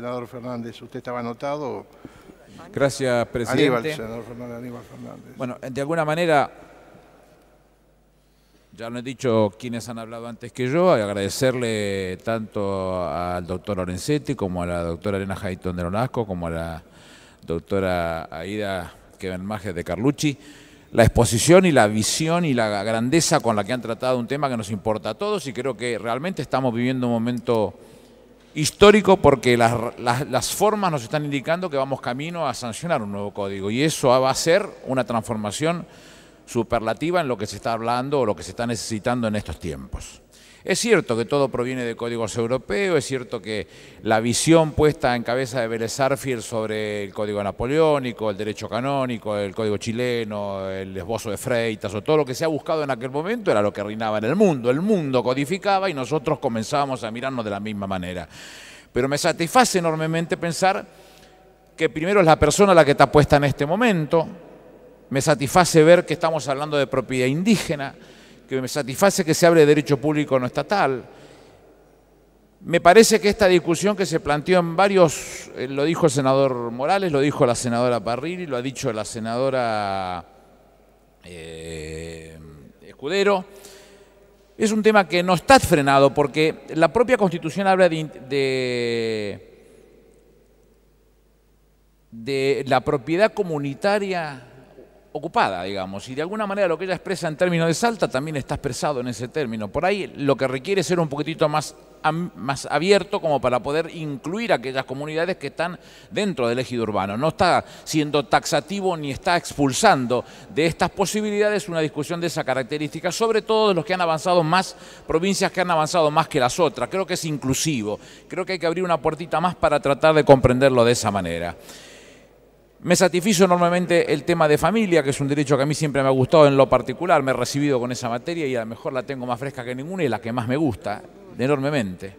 Senador Fernández, ¿usted estaba anotado? Gracias, presidente. Aníbal, senador Fernández, Aníbal Fernández. Bueno, de alguna manera, ya lo he dicho quienes han hablado antes que yo, agradecerle tanto al doctor Lorenzetti como a la doctora Elena Hayton de Lonasco, como a la doctora Aida Márquez de Carlucci, la exposición y la visión y la grandeza con la que han tratado un tema que nos importa a todos y creo que realmente estamos viviendo un momento histórico porque las, las, formas nos están indicando que vamos camino a sancionar un nuevo código y eso va a ser una transformación superlativa en lo que se está hablando o lo que se está necesitando en estos tiempos. Es cierto que todo proviene de códigos europeos, es cierto que la visión puesta en cabeza de Vélez sobre el código napoleónico, el derecho canónico, el código chileno, el esbozo de Freitas o todo lo que se ha buscado en aquel momento era lo que reinaba en el mundo. El mundo codificaba y nosotros comenzábamos a mirarnos de la misma manera. Pero me satisface enormemente pensar que primero es la persona la que está puesta en este momento, me satisface ver que estamos hablando de propiedad indígena, que me satisface que se hable de derecho público no estatal. Me parece que esta discusión que se planteó en varios, eh, lo dijo el senador Morales, lo dijo la senadora Parrilli, lo ha dicho la senadora eh, Escudero, es un tema que no está frenado porque la propia Constitución habla de, de la propiedad comunitaria ocupada, digamos, y de alguna manera lo que ella expresa en términos de Salta también está expresado en ese término. Por ahí lo que requiere es ser un poquitito más, más abierto como para poder incluir aquellas comunidades que están dentro del ejido urbano. No está siendo taxativo ni está expulsando de estas posibilidades una discusión de esa característica, sobre todo de los que han avanzado más, provincias que han avanzado más que las otras. Creo que es inclusivo, creo que hay que abrir una puertita más para tratar de comprenderlo de esa manera. Me satisfizo enormemente el tema de familia, que es un derecho que a mí siempre me ha gustado en lo particular, me he recibido con esa materia y a lo mejor la tengo más fresca que ninguna y la que más me gusta, enormemente.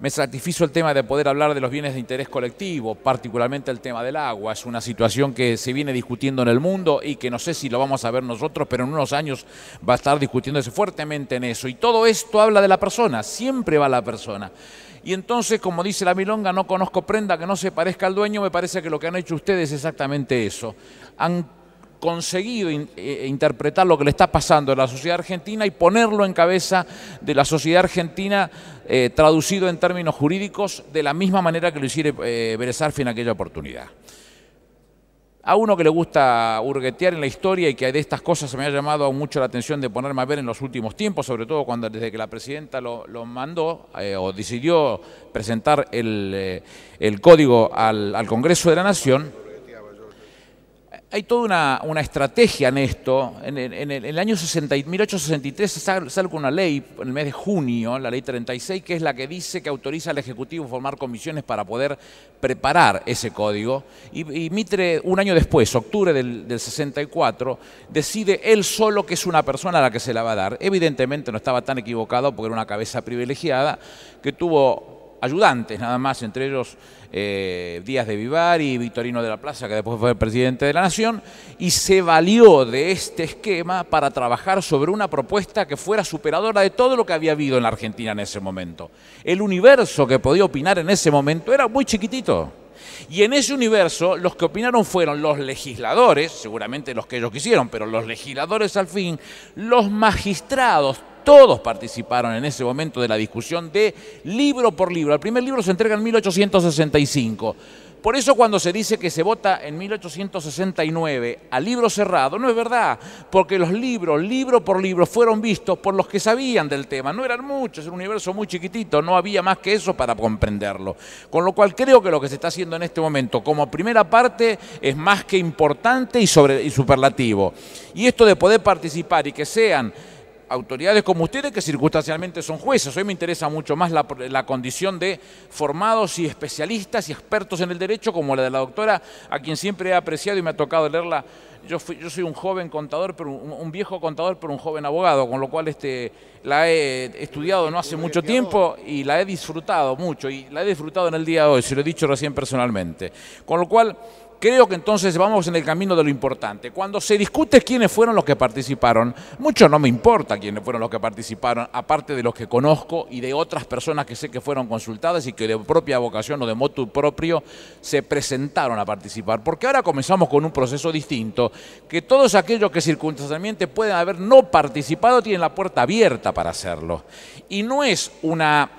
Me satisfizo el tema de poder hablar de los bienes de interés colectivo, particularmente el tema del agua. Es una situación que se viene discutiendo en el mundo y que no sé si lo vamos a ver nosotros, pero en unos años va a estar discutiéndose fuertemente en eso. Y todo esto habla de la persona, siempre va la persona. Y entonces, como dice la milonga, no conozco prenda que no se parezca al dueño, me parece que lo que han hecho ustedes es exactamente eso. Han conseguido eh, eh, interpretar lo que le está pasando a la sociedad argentina y ponerlo en cabeza de la sociedad argentina eh, traducido en términos jurídicos de la misma manera que lo hiciera eh, en aquella oportunidad. A uno que le gusta hurguetear en la historia y que de estas cosas se me ha llamado mucho la atención de ponerme a ver en los últimos tiempos, sobre todo cuando desde que la presidenta lo, mandó eh, o decidió presentar el, eh, código al Congreso de la Nación, hay toda una, estrategia en esto. En, el, año 1863 sale, con una ley, en el mes de junio, la ley 36, que es la que dice que autoriza al Ejecutivo formar comisiones para poder preparar ese código. Y, Mitre, un año después, octubre del, del, 64, decide él solo que es una persona a la que se la va a dar. Evidentemente no estaba tan equivocado porque era una cabeza privilegiada que tuvo ayudantes nada más, entre ellos eh, Díaz de Vivar y Vitorino de la Plaza, que después fue presidente de la Nación, y se valió de este esquema para trabajar sobre una propuesta que fuera superadora de todo lo que había habido en la Argentina en ese momento. El universo que podía opinar en ese momento era muy chiquitito. Y en ese universo los que opinaron fueron los legisladores, seguramente los que ellos quisieron, pero los legisladores al fin, los magistrados, todos participaron en ese momento de la discusión de libro por libro. El primer libro se entrega en 1865. Por eso cuando se dice que se vota en 1869 a libro cerrado, no es verdad, porque los libros, libro por libro, fueron vistos por los que sabían del tema. No eran muchos, era un universo muy chiquitito, no había más que eso para comprenderlo. Con lo cual creo que lo que se está haciendo en este momento como primera parte es más que importante y, y superlativo. Y esto de poder participar y que sean autoridades como ustedes que circunstancialmente son jueces. Hoy me interesa mucho más la, condición de formados y especialistas y expertos en el derecho, como la de la doctora, a quien siempre he apreciado y me ha tocado leerla. Yo, fui, yo soy un joven contador, pero un, viejo contador, pero un joven abogado, con lo cual este, la he estudiado no hace mucho tiempo y la he disfrutado mucho, y la he disfrutado en el día de hoy, se lo he dicho recién personalmente. Con lo cual creo que entonces vamos en el camino de lo importante. Cuando se discute quiénes fueron los que participaron, mucho no me importa quiénes fueron los que participaron, aparte de los que conozco y de otras personas que sé que fueron consultadas y que de propia vocación o de motu propio se presentaron a participar. Porque ahora comenzamos con un proceso distinto, que todos aquellos que circunstancialmente pueden haber no participado tienen la puerta abierta para hacerlo. Y no es una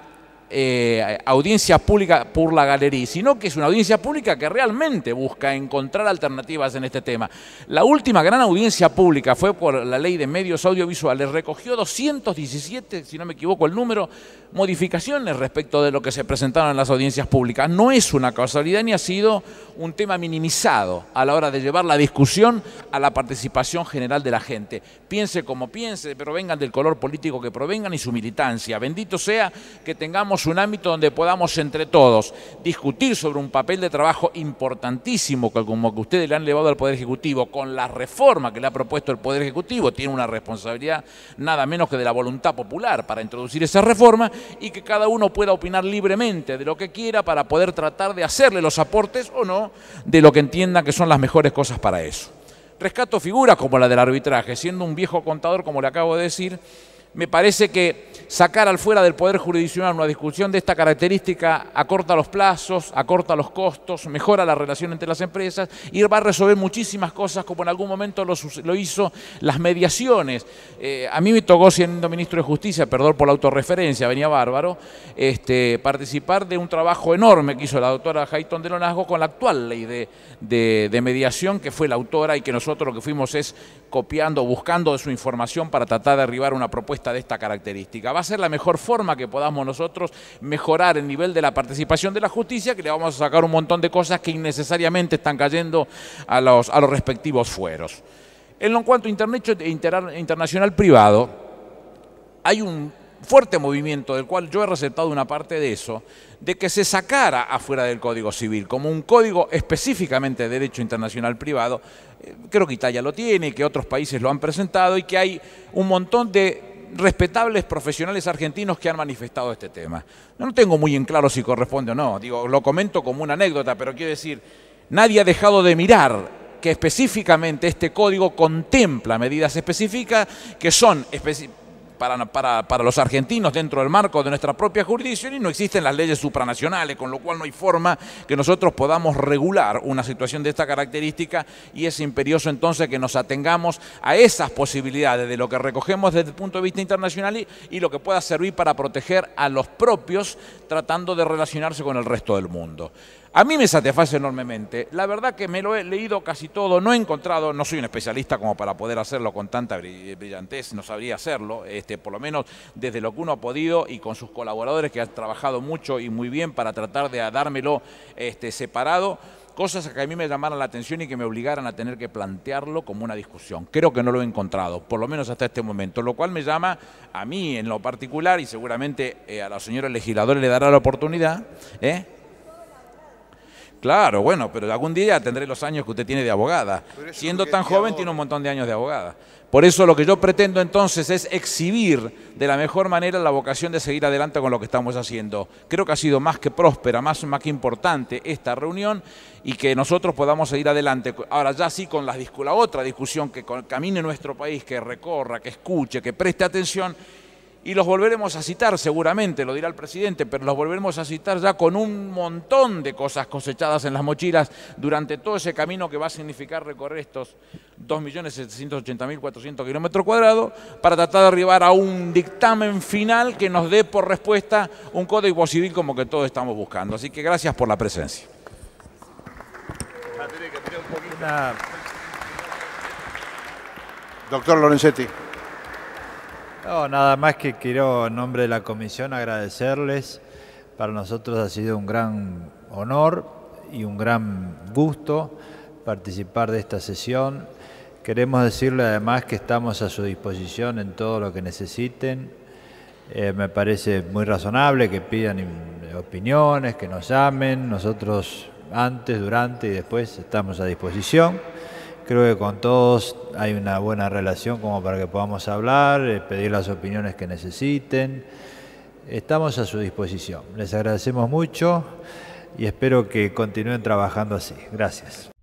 eh, audiencia pública por la galería, sino que es una audiencia pública que realmente busca encontrar alternativas en este tema. La última gran audiencia pública fue por la ley de medios audiovisuales, recogió 217, si no me equivoco el número, modificaciones respecto de lo que se presentaron en las audiencias públicas. No es una casualidad ni ha sido un tema minimizado a la hora de llevar la discusión a la participación general de la gente. Piense como piense, pero vengan del color político que provengan y su militancia. Bendito sea que tengamos un ámbito donde podamos entre todos discutir sobre un papel de trabajo importantísimo que como que ustedes le han llevado al Poder Ejecutivo con la reforma que le ha propuesto el Poder Ejecutivo, tiene una responsabilidad nada menos que de la voluntad popular para introducir esa reforma y que cada uno pueda opinar libremente de lo que quiera para poder tratar de hacerle los aportes o no de lo que entienda que son las mejores cosas para eso. Rescato figuras como la del arbitraje, siendo un viejo contador, como le acabo de decir, me parece que sacar al fuera del Poder Jurisdiccional una discusión de esta característica acorta los plazos, acorta los costos, mejora la relación entre las empresas y va a resolver muchísimas cosas como en algún momento lo, hizo las mediaciones. Eh, a mí me tocó siendo ministro de Justicia, perdón por la autorreferencia, venía bárbaro, este, participar de un trabajo enorme que hizo la doctora Jaitón de Lonazgo con la actual ley de, mediación que fue la autora y que nosotros lo que fuimos es copiando, buscando su información para tratar de arribar una propuesta de esta característica. Va a ser la mejor forma que podamos nosotros mejorar el nivel de la participación de la justicia, que le vamos a sacar un montón de cosas que innecesariamente están cayendo a los, a los respectivos fueros. En lo en cuanto a Internet internacional privado, hay un fuerte movimiento del cual yo he recetado una parte de eso, de que se sacara afuera del Código Civil como un código específicamente de derecho internacional privado. Eh, creo que Italia lo tiene, que otros países lo han presentado y que hay un montón de respetables profesionales argentinos que han manifestado este tema. No, no tengo muy en claro si corresponde o no, digo, lo comento como una anécdota, pero quiero decir, nadie ha dejado de mirar que específicamente este código contempla medidas específicas que son específicas para, los argentinos dentro del marco de nuestra propia jurisdicción y no existen las leyes supranacionales, con lo cual no hay forma que nosotros podamos regular una situación de esta característica y es imperioso entonces que nos atengamos a esas posibilidades de lo que recogemos desde el punto de vista internacional y, lo que pueda servir para proteger a los propios tratando de relacionarse con el resto del mundo. A mí me satisface enormemente. La verdad que me lo he leído casi todo, no he encontrado, no soy un especialista como para poder hacerlo con tanta brillantez, no sabría hacerlo. Este, por lo menos desde lo que uno ha podido y con sus colaboradores que han trabajado mucho y muy bien para tratar de dármelo este, separado cosas que a mí me llamaron la atención y que me obligaran a tener que plantearlo como una discusión. Creo que no lo he encontrado, por lo menos hasta este momento, lo cual me llama a mí en lo particular y seguramente eh, a la señora legisladora le dará la oportunidad, ¿eh? Claro, bueno, pero algún día tendré los años que usted tiene de abogada. Siendo tan joven tiene un montón de años de abogada. Por eso lo que yo pretendo entonces es exhibir de la mejor manera la vocación de seguir adelante con lo que estamos haciendo. Creo que ha sido más que próspera, más, más que importante esta reunión y que nosotros podamos seguir adelante. Ahora ya sí con la, la otra discusión que camine nuestro país, que recorra, que escuche, que preste atención y los volveremos a citar seguramente, lo dirá el presidente, pero los volveremos a citar ya con un montón de cosas cosechadas en las mochilas durante todo ese camino que va a significar recorrer estos 2.780.400 kilómetros cuadrados para tratar de arribar a un dictamen final que nos dé por respuesta un código civil como que todos estamos buscando. Así que gracias por la presencia. Doctor Lorenzetti. No, nada más que quiero en nombre de la comisión agradecerles. Para nosotros ha sido un gran honor y un gran gusto participar de esta sesión. Queremos decirle además que estamos a su disposición en todo lo que necesiten. Eh, me parece muy razonable que pidan opiniones, que nos llamen. Nosotros antes, durante y después estamos a disposición. Creo que con todos hay una buena relación como para que podamos hablar, eh, pedir las opiniones que necesiten. Estamos a su disposición. Les agradecemos mucho y espero que continúen trabajando así. Gracias.